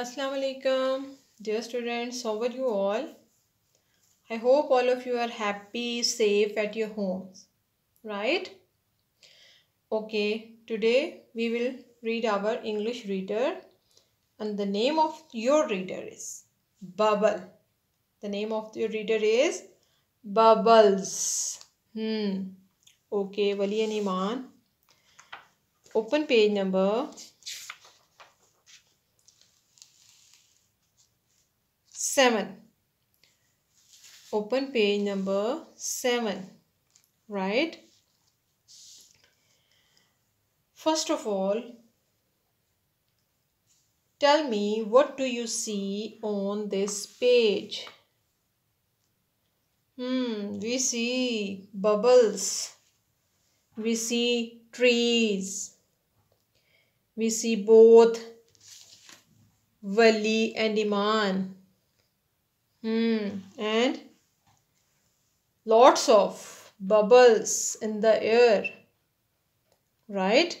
Assalamu alaikum dear students how are you all I hope all of you are happy safe at your homes right okay today we will read our English reader and the name of your reader is bubble the name of your reader is bubbles hmm okay Wali and Iman open page number 7. Open page number 7. Right? First of all, tell me what do you see on this page? Hmm, we see bubbles. We see trees. We see both Wali and Iman. Hmm. And lots of bubbles in the air. Right?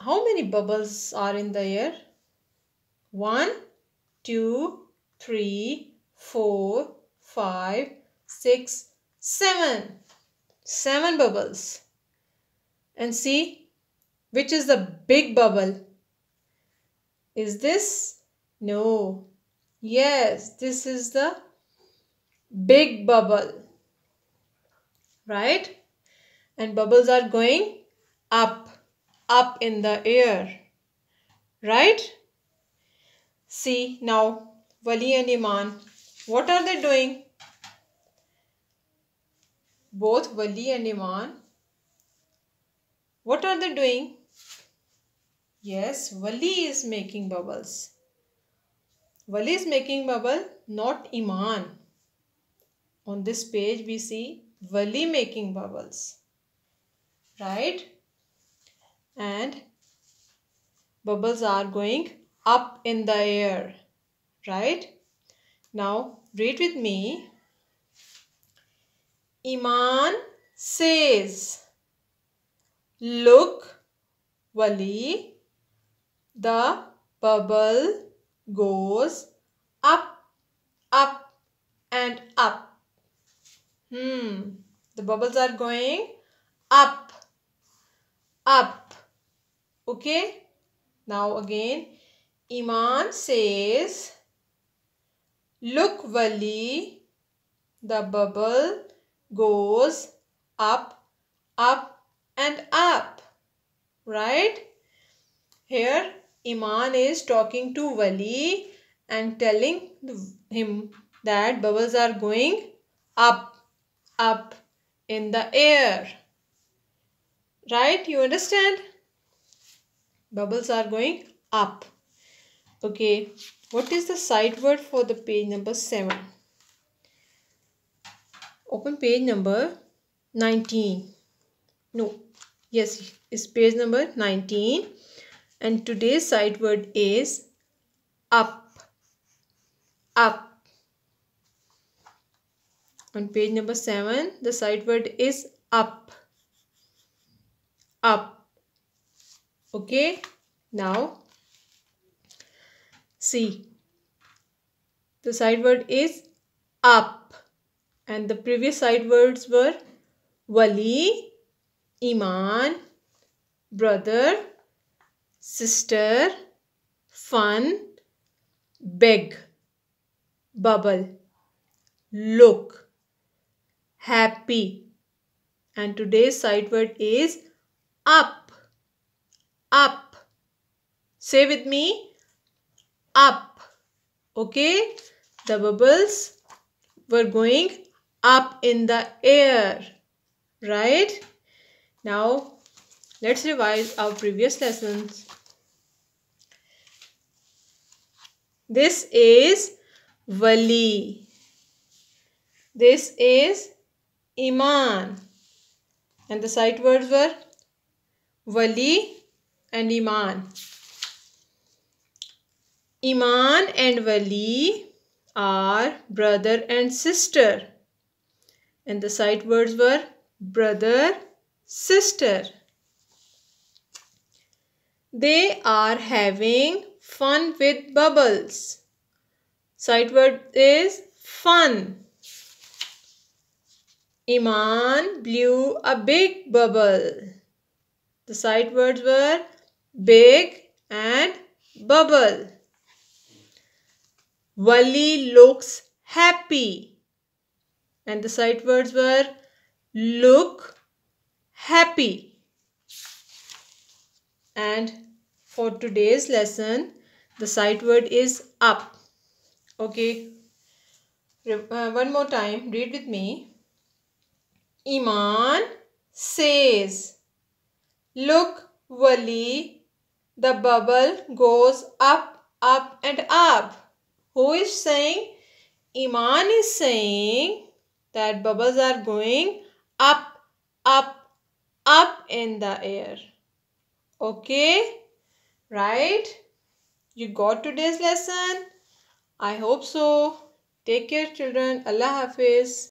How many bubbles are in the air? One, two, three, four, five, six, seven. Seven bubbles. And see, which is the big bubble? Is this? No, Yes, this is the big bubble, right? And bubbles are going up, up in the air, right? See, now, Wali and Iman, what are they doing? Both Wali and Iman, what are they doing? Yes, Wali is making bubbles. Wali is making bubble, not Iman. On this page we see Wali making bubbles. Right? And bubbles are going up in the air. Right? Now read with me. Iman says, Look, Wali, the bubble goes up, up and up. Hmm. The bubbles are going up, up. Okay. Now again, Iman says, look Wali, the bubble goes up, up and up. Right? Here, Iman is talking to Wali and telling him that bubbles are going up, up in the air. Right? You understand? Bubbles are going up. Okay. What is the sight word for the page number 7? Open page number 19. No. Yes, it's page number 19 and today's sight word is up up on page number 7 the sight word is up up okay now see the sight word is up and the previous sight words were wali iman brother sister, fun, beg, bubble, look, happy. And today's sight word is up, up. Say with me, up. Okay, the bubbles were going up in the air, right? Now, Let's revise our previous lessons. This is Wali. This is Iman. And the sight words were Wali and Iman. Iman and Wali are brother and sister. And the sight words were brother, sister. They are having fun with bubbles. Sight word is fun. Iman blew a big bubble. The sight words were big and bubble. Wali looks happy. And the sight words were look happy and for today's lesson the sight word is up okay uh, one more time read with me iman says look wali the bubble goes up up and up who is saying iman is saying that bubbles are going up up up in the air Okay? Right? You got today's lesson? I hope so. Take care children. Allah Hafiz.